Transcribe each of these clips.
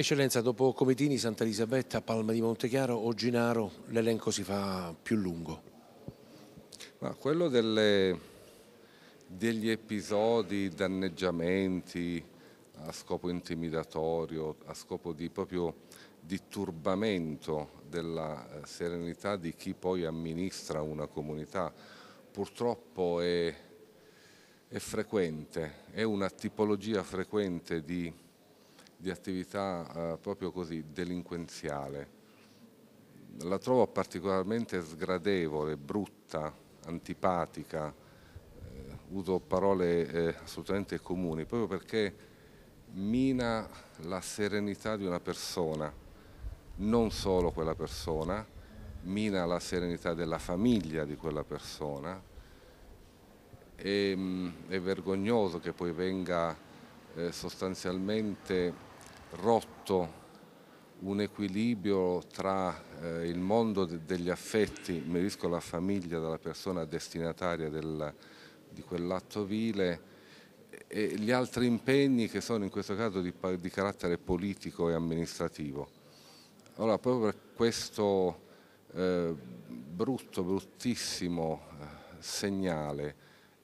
Eccellenza, dopo Comitini, Santa Elisabetta, Palma di Montechiaro o Ginaro, l'elenco si fa più lungo. Ma quello delle, degli episodi, danneggiamenti a scopo intimidatorio, a scopo di proprio di turbamento della eh, serenità di chi poi amministra una comunità, purtroppo è, è frequente, è una tipologia frequente di di attività eh, proprio così delinquenziale. La trovo particolarmente sgradevole, brutta, antipatica, eh, uso parole eh, assolutamente comuni, proprio perché mina la serenità di una persona, non solo quella persona, mina la serenità della famiglia di quella persona, e, mm, è vergognoso che poi venga eh, sostanzialmente rotto un equilibrio tra eh, il mondo de degli affetti, mi riferisco alla famiglia della persona destinataria del, di quell'atto vile, e gli altri impegni che sono in questo caso di, di carattere politico e amministrativo. Allora, proprio per questo eh, brutto, bruttissimo eh, segnale,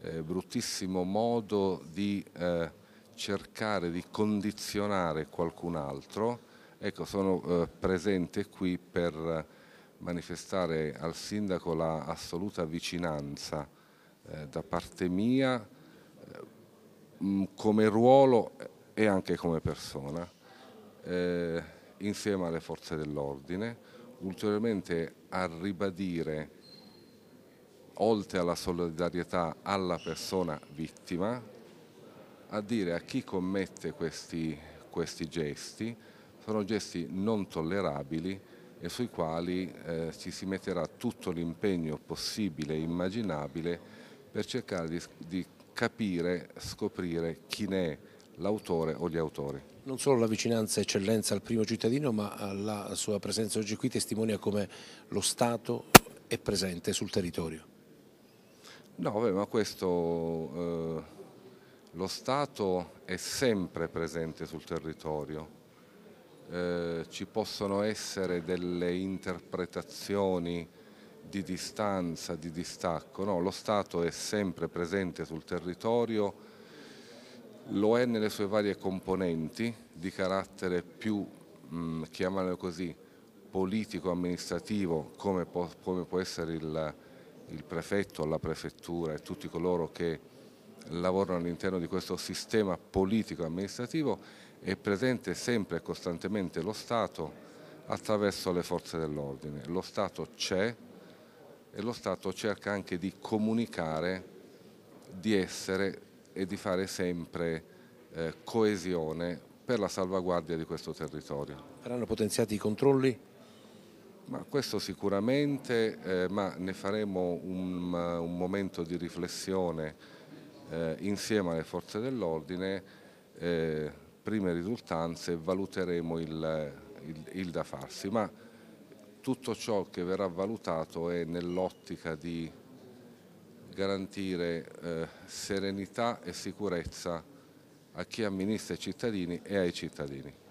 eh, bruttissimo modo di eh, cercare di condizionare qualcun altro, ecco sono eh, presente qui per manifestare al sindaco la assoluta vicinanza eh, da parte mia eh, come ruolo e anche come persona eh, insieme alle forze dell'ordine ulteriormente a ribadire oltre alla solidarietà alla persona vittima a dire a chi commette questi, questi gesti, sono gesti non tollerabili e sui quali eh, ci si metterà tutto l'impegno possibile e immaginabile per cercare di, di capire, scoprire chi ne è l'autore o gli autori. Non solo la vicinanza e eccellenza al primo cittadino, ma eh, la sua presenza oggi qui testimonia come lo Stato è presente sul territorio. No, beh, ma questo eh, lo Stato è sempre presente sul territorio, eh, ci possono essere delle interpretazioni di distanza, di distacco, no, lo Stato è sempre presente sul territorio, lo è nelle sue varie componenti di carattere più, mh, mm, chiamiamolo così, politico-amministrativo come, come, può essere il, il prefetto, la prefettura e tutti coloro che lavorano all'interno di questo sistema politico-amministrativo è presente sempre e costantemente lo Stato attraverso le forze dell'ordine. Lo Stato c'è e lo Stato cerca anche di comunicare, di essere e di fare sempre eh, coesione per la salvaguardia di questo territorio. Verranno potenziati i controlli? Ma questo sicuramente, eh, ma ne faremo un, un momento di riflessione eh, insieme alle forze dell'ordine eh, prime risultanze valuteremo il, il, il, da farsi, ma tutto ciò che verrà valutato è nell'ottica di garantire eh, serenità e sicurezza a chi amministra i cittadini e ai cittadini.